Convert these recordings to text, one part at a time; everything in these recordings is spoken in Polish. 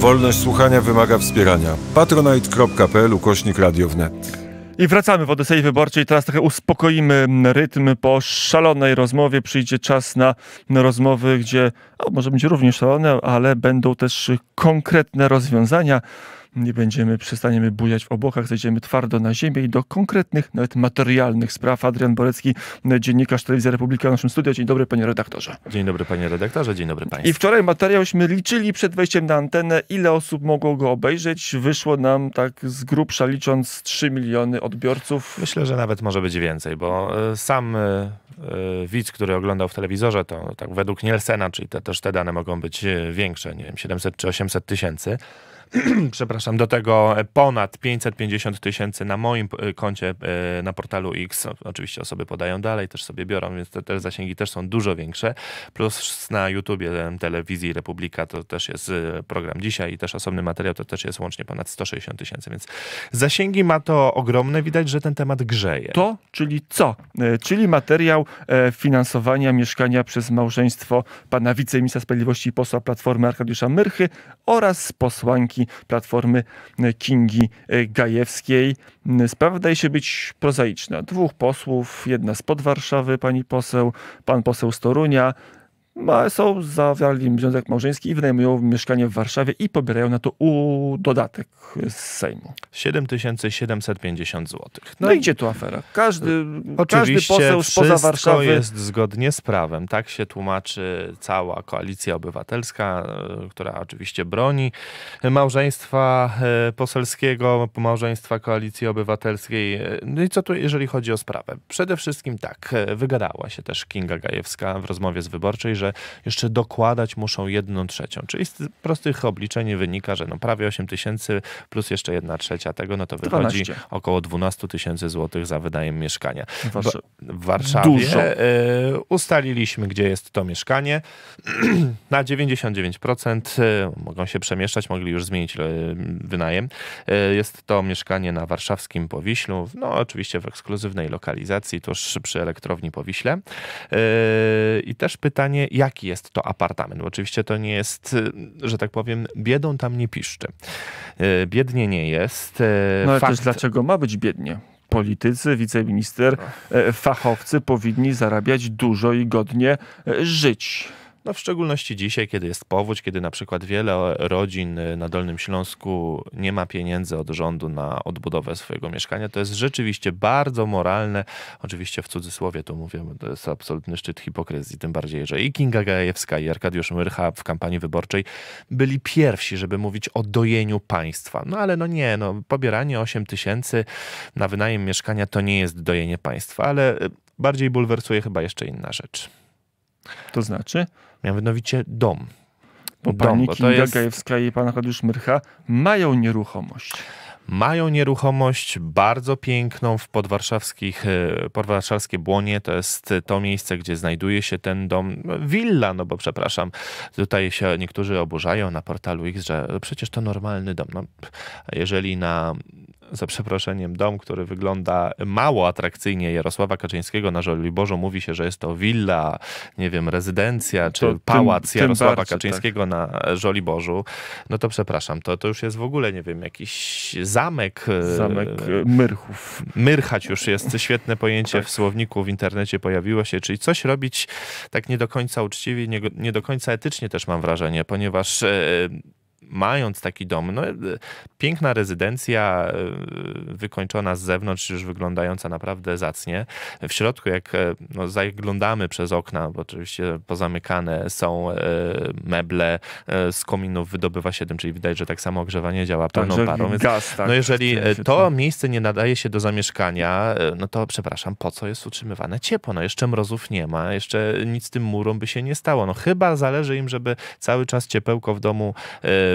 Wolność słuchania wymaga wspierania. patronite.pl ukośnik radiownet. I wracamy w Odysei Wyborczej. Teraz trochę uspokoimy rytm po szalonej rozmowie. Przyjdzie czas na, rozmowy, gdzie o, może będzie również szalone, ale będą też konkretne rozwiązania nie będziemy, przestaniemy bujać w obłokach, zejdziemy twardo na ziemię i do konkretnych, nawet materialnych spraw. Adrian Borecki, dziennikarz Telewizja Republika w naszym studiu. Dzień dobry, panie redaktorze. Dzień dobry, panie redaktorze, dzień dobry państwu. I wczoraj materiałśmy liczyli przed wejściem na antenę, ile osób mogło go obejrzeć. Wyszło nam tak z grubsza licząc 3 miliony odbiorców. Myślę, że nawet może być więcej, bo e, sam e, e, widz, który oglądał w telewizorze, to tak według Nielsena, czyli te, też te dane mogą być większe, nie wiem, 700 czy 800 tysięcy. przepraszam, do tego e, ponad 550 tysięcy na moim e, koncie e, na portalu X. Oczywiście osoby podają dalej, też sobie biorą, więc te, te zasięgi też są dużo większe. Plus na YouTubie telewizji Republika to też jest program dzisiaj i też osobny materiał to też jest łącznie ponad 160 tysięcy, więc zasięgi ma to ogromne. Widać, że ten temat grzeje. To, czyli co? Czyli materiał finansowania mieszkania przez małżeństwo pana wiceministra sprawiedliwości i posła Platformy Arkadiusza Myrchy oraz posłanki posłanki Platformy e, Kingi e, Gajewskiej. E, sprawa wydaje się być prozaiczna. Dwóch posłów, jedna z pod Warszawy, pani poseł, pan poseł Storunia są, zawarli związek małżeński i wynajmują mieszkanie w Warszawie i pobierają na to u dodatek z Sejmu. 7750 zł. No, no i gdzie tu afera? Każdy, każdy poseł spoza Warszawy... jest zgodnie z prawem. Tak się tłumaczy cała Koalicja Obywatelska, e, która oczywiście broni małżeństwa e, poselskiego, małżeństwa Koalicji Obywatelskiej. E, no i co tu, jeżeli chodzi o sprawę? Przede wszystkim tak, wygadała się też Kinga Gajewska w rozmowie z Wyborczej, że jeszcze dokładać muszą jedną trzecią. Czyli z prostych obliczeń wynika, że no prawie 8 tysięcy plus jeszcze jedna trzecia tego, no to wychodzi 12. około 12 tysięcy złotych za wydajem mieszkania. W Warszawie Dużo. E, ustaliliśmy, gdzie jest to mieszkanie. Na 99% e, mogą się przemieszczać, mogli już zmienić e, wynajem. Jest to mieszkanie na warszawskim Powiślu, no oczywiście w ekskluzywnej lokalizacji, tuż przy elektrowni Powiśle. I też pytanie, jaki jest to apartament. oczywiście to nie jest, y, że tak powiem, biedą tam nie piszczy. Y, biednie nie jest. Y, no ale Fakt... też dlaczego ma być biednie? politycy, wiceminister, tak. e, fachowcy powinni zarabiać dużo i godnie e, żyć. No w szczególności dzisiaj, kiedy jest powódź, kiedy na przykład wiele rodzin na Dolnym Śląsku nie ma pieniędzy od rządu na odbudowę swojego mieszkania, to jest rzeczywiście bardzo moralne. Oczywiście w cudzysłowie tu mówię, to jest absolutny szczyt hipokryzji, tym bardziej, że i Kinga Gajewska i Arkadiusz Myrcha w kampanii wyborczej byli pierwsi, żeby mówić o dojeniu państwa. No ale no nie, no pobieranie 8 tysięcy na wynajem mieszkania to nie jest dojenie państwa, ale bardziej bulwersuje chyba jeszcze inna rzecz. To znaczy? mianowicie dom. Bo dom, pani bo Kinga jest... Gajewska i pan Arkadiusz Myrcha mają nieruchomość mają nieruchomość bardzo piękną w podwarszawskich, e, podwarszawskie Błonie. To jest to miejsce, gdzie znajduje się ten dom, willa, no bo przepraszam, tutaj się niektórzy oburzają na portalu X, że przecież to normalny dom. No, jeżeli na za przeproszeniem, dom, który wygląda mało atrakcyjnie Jarosława Kaczyńskiego na Żoliborzu. Mówi się, że jest to willa, nie wiem, rezydencja czy to pałac tym, Jarosława tym bardziej, tak. Kaczyńskiego tak. na Żoliborzu. No to przepraszam, to, to już jest w ogóle, nie wiem, jakiś zamek. E, zamek e, Myrchów. Myrchać już jest świetne pojęcie tak. w słowniku, w internecie pojawiło się, czyli coś robić tak nie do końca uczciwie, nie, nie do końca etycznie też mam wrażenie, ponieważ e, mając taki dom, no, e, piękna rezydencja e, wykończona z zewnątrz, już wyglądająca naprawdę zacnie. W środku, jak e, no, zaglądamy przez okna, bo oczywiście pozamykane są meble, z kominów wydobywa się tym, czyli widać, że tak samo ogrzewanie działa pełną tak, parą. Więc, gaz, tak, no jeżeli to tak. miejsce nie nadaje się do zamieszkania, no to przepraszam, po co jest utrzymywane ciepło? No jeszcze mrozów nie ma, jeszcze nic tym murom by się nie stało. No chyba zależy im, żeby cały czas ciepełko w domu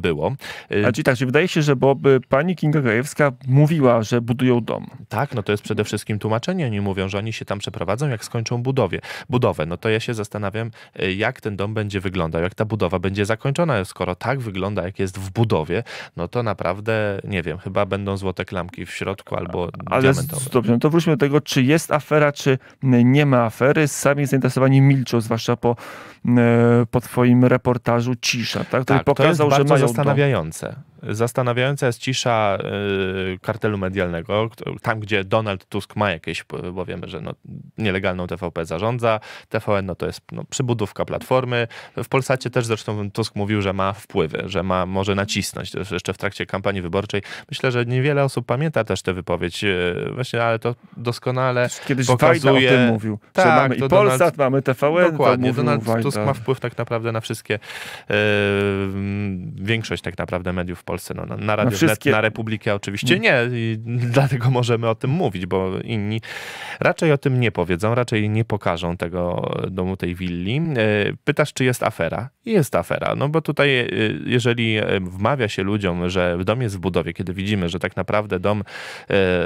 było. Y, A tak, czy wydaje się, że byłoby pani Kinga Gajewska mówiła, że budują dom. Tak, no to jest przede wszystkim tłumaczenie. Oni mówią, że oni się tam przeprowadzą, jak skończą budowie, budowę. No to ja się zastanawiam, y, jak ten dom będzie wyglądał, jak ta budowa będzie zakończona. Skoro tak wygląda, jak jest w budowie, no to naprawdę, nie wiem, chyba będą złote klamki w środku albo Ale diamentowe. Dobrze, no to wróćmy do tego, czy jest afera, czy nie ma afery. Sami zainteresowani milczą, zwłaszcza po, y, po twoim reportażu Cisza, tak? który tak, pokazał, że mają zastanawiające. Zastanawiająca jest cisza y, kartelu medialnego, tam gdzie Donald Tusk ma jakieś, bo wiemy, że no, nielegalną TVP zarządza, TVN no, to jest no, przybudówka platformy. W Polsacie też zresztą Tusk mówił, że ma wpływy, że ma, może nacisnąć jeszcze w trakcie kampanii wyborczej. Myślę, że niewiele osób pamięta też tę wypowiedź, y, właśnie, ale to doskonale Kiedyś pokazuje... Kiedyś o tym mówił, tak, że mamy i Polsat, Donald... mamy TVN. Dokładnie, Donald Wajda. Tusk ma wpływ tak naprawdę na wszystkie, yy, większość tak naprawdę mediów Polsce, no, na, na Radio na, wszystkie... na Republikę oczywiście nie, i dlatego możemy o tym mówić, bo inni raczej o tym nie powiedzą, raczej nie pokażą tego domu, tej willi. E, pytasz, czy jest afera? Jest afera, no bo tutaj e, jeżeli e, wmawia się ludziom, że dom jest w budowie, kiedy widzimy, że tak naprawdę dom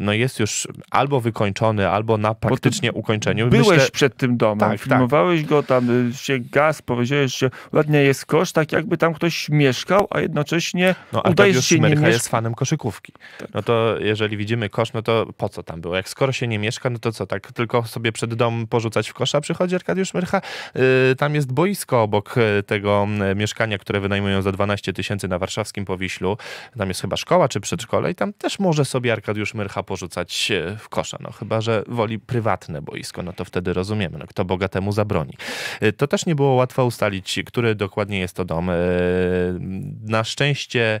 no, jest już albo wykończony, albo na praktycznie ukończeniu. Byłeś Myślę... przed tym domem, tak, tak. filmowałeś tak. go, tam y, się gaz, powiedziałeś, że ładnie jest kosz, tak jakby tam ktoś mieszkał, a jednocześnie no, Arkadiusz tak, Szmyrka jest fanem koszykówki. Tak. No to jeżeli widzimy kosz, no to po co tam było? Jak skoro się nie mieszka, no to co, tak tylko sobie przed dom porzucać w kosza przychodzi Arkadiusz Szmyrcha? Yy, tam jest boisko obok y, tego y, mieszkania, które wynajmują za 12 tysięcy na warszawskim Powiślu. Tam jest chyba szkoła czy przedszkole i tam też może sobie Arkadiusz Szmyrcha porzucać y, w kosza. No chyba, że woli prywatne boisko, no to wtedy rozumiemy, no, kto bogatemu zabroni. Yy, to też nie było łatwo ustalić, który dokładnie jest to dom. Yy, na szczęście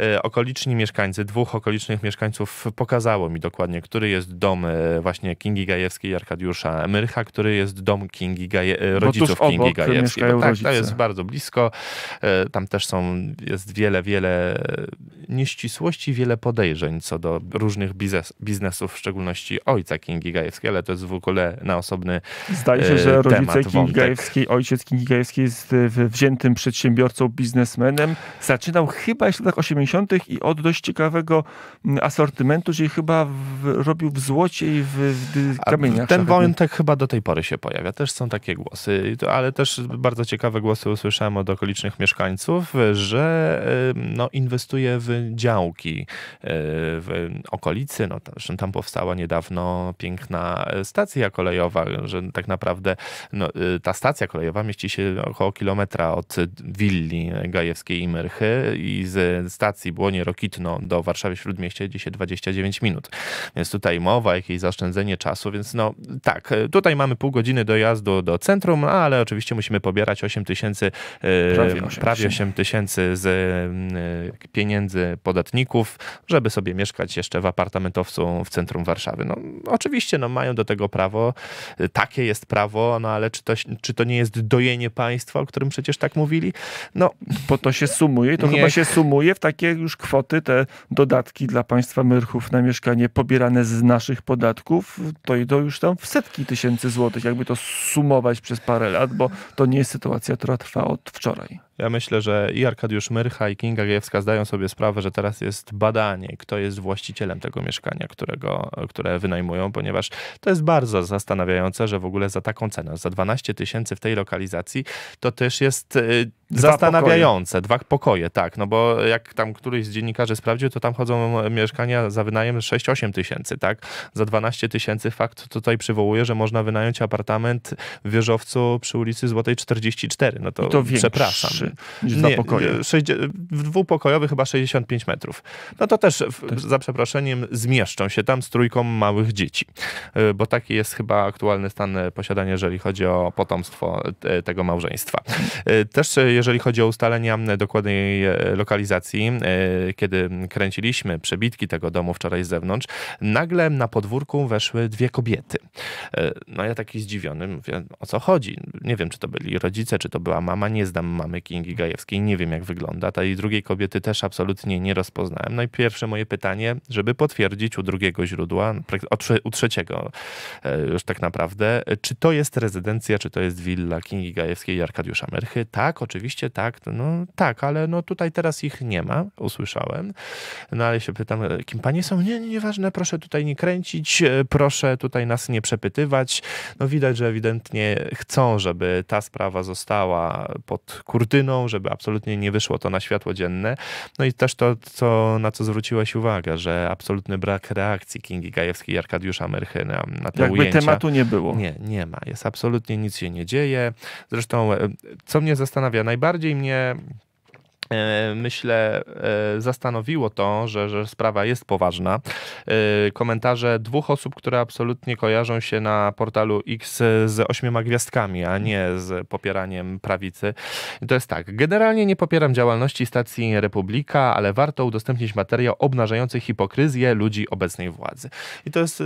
E, okoliczni mieszkańcy, dwóch okolicznych mieszkańców pokazało mi dokładnie, który jest dom e, właśnie Kingi Gajewskiej i Arkadiusza Myrcha, który jest dom Kingi Gaje, e, rodziców Kingi Gajewskiej. Tak, to jest bardzo blisko. Tam też są, jest wiele, wiele nieścisłości, wiele podejrzeń co do różnych biznes, biznesów, w szczególności ojca Kingi Gajewskiej, ale to jest w ogóle na osobny Zdaje się, że rodzice temat, Kingi Gajewskiej, ojciec Kingi Gajewskiej jest wziętym przedsiębiorcą, biznesmenem. Zaczynał chyba jeszcze tak 80 80. i od dość ciekawego mm, asortymentu, czyli chyba w, robił w złocie i w, w kamieniach. Ten wątek chyba do tej pory się pojawia. Też są takie głosy, ale też bardzo ciekawe głosy usłyszałem od okolicznych mieszkańców, że no, inwestuje w działki e, w okolicy. No, zresztą tam powstała niedawno piękna stacja kolejowa, że tak naprawdę no, e, ta stacja kolejowa mieści się około kilometra od willi gajewskiej i Myrchy i z stacji stacji Błonie-Rokitno do Warszawy Śródmieście, gdzie się 29 minut. Więc tutaj mowa, jakieś zaszczędzenie czasu, więc no tak, e, tutaj mamy pół godziny dojazdu do centrum, no, ale oczywiście musimy pobierać 8 tysięcy, e, prawie 8 tysięcy z e, pieniędzy podatników, żeby sobie mieszkać jeszcze w apartamentowcu w centrum Warszawy. No oczywiście, no mają do tego prawo, takie jest prawo, no ale czy to, czy to nie jest dojenie państwa, o którym przecież tak mówili? No, bo to się sumuje i to chyba się sumuje w taki jakie już kwoty te dodatki dla państwa myrchów na mieszkanie pobierane z naszych podatków, to idą już tam w setki tysięcy złotych, jakby to sumować przez parę lat, bo to nie jest sytuacja, która trwa od wczoraj. Ja myślę, że i Arkadiusz Myrcha, i Kinga Gajewska zdają sobie sprawę, że teraz jest badanie, kto jest właścicielem tego mieszkania, którego, które wynajmują, ponieważ to jest bardzo zastanawiające, że w ogóle za taką cenę, za 12 tysięcy w tej lokalizacji, to też jest y, Dwa zastanawiające. Pokoje. Dwa pokoje, tak. No bo jak tam któryś z dziennikarzy sprawdził, to tam chodzą mieszkania za wynajem 6-8 tysięcy, tak? Za 12 tysięcy fakt tutaj przywołuje, że można wynająć apartament w wieżowcu przy ulicy Złotej 44. No to, I to przepraszam. Niż dwa pokoje. Y, sześćdzie... Dwupokojowy chyba 65 metrów. No to też, w, za przeproszeniem, zmieszczą się tam z trójką małych dzieci. Y, bo taki jest chyba aktualny stan y, posiadania, jeżeli chodzi o potomstwo tego małżeństwa. Też jeżeli chodzi o ustalenia dokładnej lokalizacji, kiedy kręciliśmy przebitki tego domu wczoraj z zewnątrz, nagle na podwórku weszły dwie kobiety. No ja taki zdziwiony mówię, o co chodzi? Nie wiem, czy to byli rodzice, czy to była mama, nie znam mamy King Kingi Gajewskiej. Nie wiem, jak wygląda. Tej drugiej kobiety też absolutnie nie rozpoznałem. No i pierwsze moje pytanie, żeby potwierdzić u drugiego źródła, no, u trzeciego e, już tak naprawdę, czy to jest rezydencja, czy to jest willa Kingi Gajewskiej i Arkadiusza Merchy? Tak, oczywiście tak, no tak, ale no tutaj teraz ich nie ma, usłyszałem. No ale się pytam, kim panie są? Nie, nie, nieważne, proszę tutaj nie kręcić, e, proszę tutaj nas nie przepytywać. No widać, że ewidentnie chcą, żeby ta sprawa została pod kurtyną żeby absolutnie nie wyszło to na światło dzienne. No i też to, co, na co zwróciłaś uwagę, że absolutny brak reakcji Kingi Gajewskiej i Arkadiusza Merchyna na te Jakby ujęcia. tematu nie było. Nie, nie ma. Jest absolutnie nic się nie dzieje. Zresztą, e, co mnie zastanawia, najbardziej mnie E, myślę, e, zastanowiło to, że, że sprawa jest poważna. E, komentarze dwóch osób, które absolutnie kojarzą się na portalu X z ośmioma gwiazdkami, a nie z popieraniem prawicy. To jest tak. Generalnie nie popieram działalności stacji Republika, ale warto udostępnić materiał obnażający hipokryzję ludzi obecnej władzy. I to jest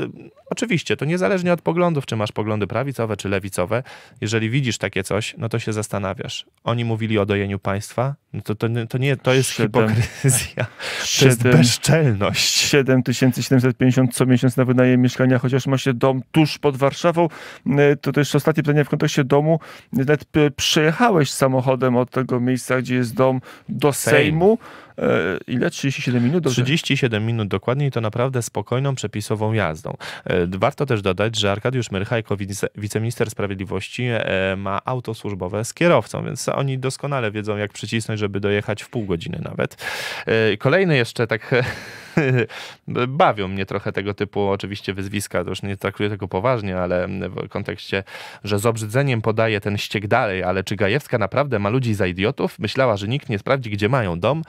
oczywiście, to niezależnie od poglądów, czy masz poglądy prawicowe czy lewicowe, jeżeli widzisz takie coś, no to się zastanawiasz. Oni mówili o dojeniu państwa, no to to to, to nie to jest 7, hipokryzja, 7, to jest bezczelność. 7750 co miesiąc na wynajem mieszkania, chociaż ma się dom tuż pod Warszawą. E, to też ostatnie pytanie w kontekście domu. Nawet e, przejechałeś samochodem od tego miejsca, gdzie jest dom, do Sejmu. E, ile? 37 minut? Dobrze? 37 minut dokładnie i to naprawdę spokojną, przepisową jazdą. E, warto też dodać, że Arkadiusz Myrcha jako wice, wiceminister sprawiedliwości e, ma auto służbowe z kierowcą, więc oni doskonale wiedzą jak przycisnąć, żeby dojechać w pół godziny nawet. Kolejny jeszcze tak bawią mnie trochę tego typu oczywiście wyzwiska, to już nie traktuję tego poważnie, ale w kontekście, że z obrzydzeniem podaje ten ściek dalej, ale czy Gajewska naprawdę ma ludzi za idiotów? Myślała, że nikt nie sprawdzi, gdzie mają dom.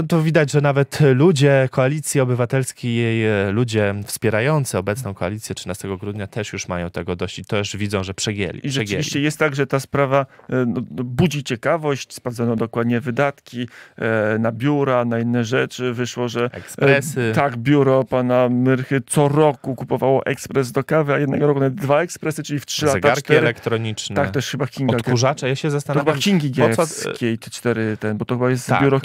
E, to widać, że nawet ludzie koalicji obywatelskiej, e, ludzie wspierający obecną koalicję 13 grudnia też już mają tego dość i też widzą, że przegieli. I rzeczywiście przegieli. jest tak, że ta sprawa e, no, no, budzi ciekawość, sprawdzono dokładnie wydatki e, na biura, na inne rzeczy. Wyszło, że Ekspresy. E, tak, biuro pana Myrchy co roku kupowało ekspres do kawy, a jednego roku dwa ekspresy, czyli w trzy Zegarki lata. Zegarki elektroniczne. Tak, też chyba Kinga. Odkurzacze, ja się zastanawiam. To chyba Kingi Giewskiej, te cztery, ten, bo to chyba jest tak, biuro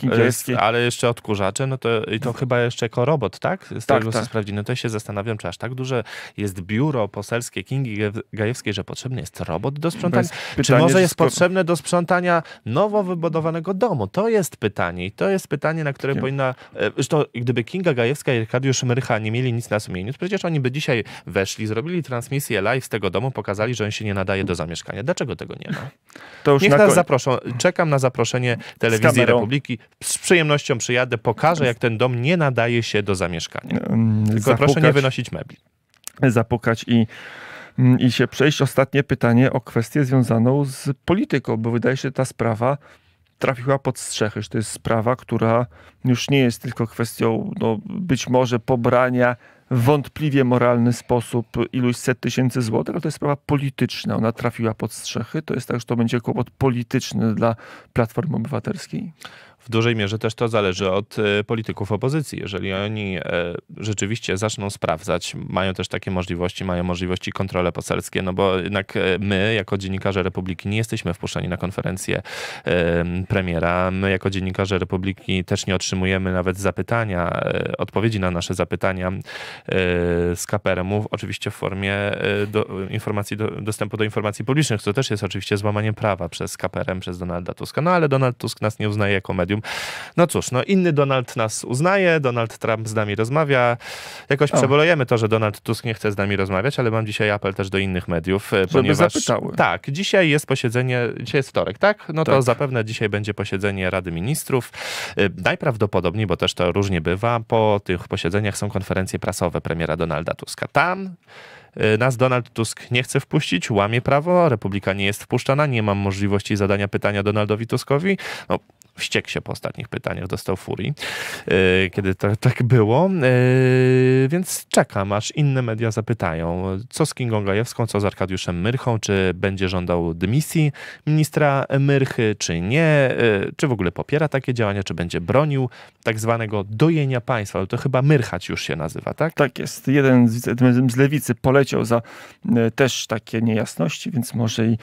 ale jeszcze odkurzacze, no to i to no. chyba jeszcze jako robot, tak? Z tak, tego tak. sprawdzi. No to się zastanawiam, czy aż tak duże jest biuro poselskie Kingi Gajewskiej, że potrzebny jest robot do sprzątania? Pytanie, czy może jest skoro... potrzebne do sprzątania nowo wybudowanego domu? To jest pytanie i to jest pytanie, na które Kim? powinna... E, zresztą gdyby Kinga Gajewska i Arkadiusz Mrycha nie mieli nic na sumieniu, to przecież oni by dzisiaj weszli, zrobili transmisję live z tego domu, pokazali, że on się nie nadaje do zamieszkania. Dlaczego tego nie ma? To już Niech nas koń... zaproszą. Czekam na zaproszenie Telewizji Republiki z przyjemnością przyjadę, pokażę, jak ten dom nie nadaje się do zamieszkania. Tylko zapukać, proszę nie wynosić mebli. Zapukać i mm, i się przejść. Ostatnie pytanie o kwestię związaną z polityką, bo wydaje się, że ta sprawa trafiła pod strzechy, że to jest sprawa, która już nie jest tylko kwestią no, być może pobrania w wątpliwie moralny sposób iluś set tysięcy złotych, ale to jest sprawa polityczna. Ona trafiła pod strzechy. To jest tak, że to będzie kłopot polityczny dla Platformy Obywatelskiej w dużej mierze też to zależy od e, polityków opozycji. Jeżeli oni e, rzeczywiście zaczną sprawdzać, mają też takie możliwości, mają możliwości kontrole poselskie, no bo jednak e, my, jako dziennikarze Republiki, nie jesteśmy wpuszczani na konferencję premiera. My, jako dziennikarze Republiki, też nie otrzymujemy nawet zapytania, odpowiedzi na nasze zapytania z KPRM-ów, oczywiście w formie do, informacji, do, dostępu do informacji publicznych, co też jest oczywiście złamaniem prawa przez KPRM, przez Donalda Tuska. No ale Donald Tusk nas nie uznaje jako medium no cóż, no inny Donald nas uznaje, Donald Trump z nami rozmawia. Jakoś o. przebolejemy to, że Donald Tusk nie chce z nami rozmawiać, ale mam dzisiaj apel też do innych mediów, e, Żeby ponieważ... zapytały. Tak, dzisiaj jest posiedzenie, dzisiaj jest wtorek, tak? No tak. to zapewne dzisiaj będzie posiedzenie Rady Ministrów. E, najprawdopodobniej, bo też to różnie bywa, po tych posiedzeniach są konferencje prasowe premiera Donalda Tuska. Tam e, nas Donald Tusk nie chce wpuścić, łamie prawo, Republika nie jest wpuszczana, nie mam możliwości zadania pytania Donaldowi Tuskowi. No, wściekł się po ostatnich pytaniach, dostał furii, e, kiedy to, tak było. E, więc czekam, aż inne media zapytają, co z Kingą Gajewską, co z Arkadiuszem Myrchą, czy będzie żądał dymisji ministra Myrchy, czy nie, e, czy w ogóle popiera takie działania, czy będzie bronił tak zwanego dojenia państwa, ale to chyba Myrchać już się nazywa, tak? Tak jest. Jeden z, z lewicy poleciał za też takie niejasności, więc może i...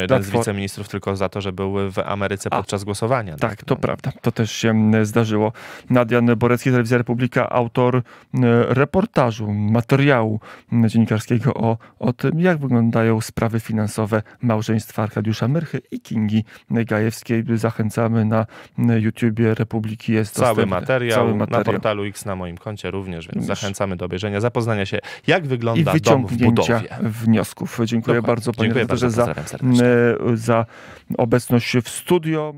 Jeden z wiceministrów tylko za to, że był w Ameryce podczas A, głosowania. Tak? tak? Tak, to prawda. To też się mm, zdarzyło. Nadian Borecki, Telewizja Republika, autor mm, reportażu, materiału mm, dziennikarskiego o, o tym, jak wyglądają sprawy finansowe małżeństwa Arkadiusza Myrchy i Kingi Gajewskiej. Zachęcamy na YouTubie Republiki. Jest cały, materiał, cały materiał na portalu X na moim koncie również, więc zachęcamy do obejrzenia, zapoznania się, jak wygląda dom w budowie. wniosków. Dziękuję Dokładnie. bardzo panie Dziękuję bardzo, za, za obecność w studio.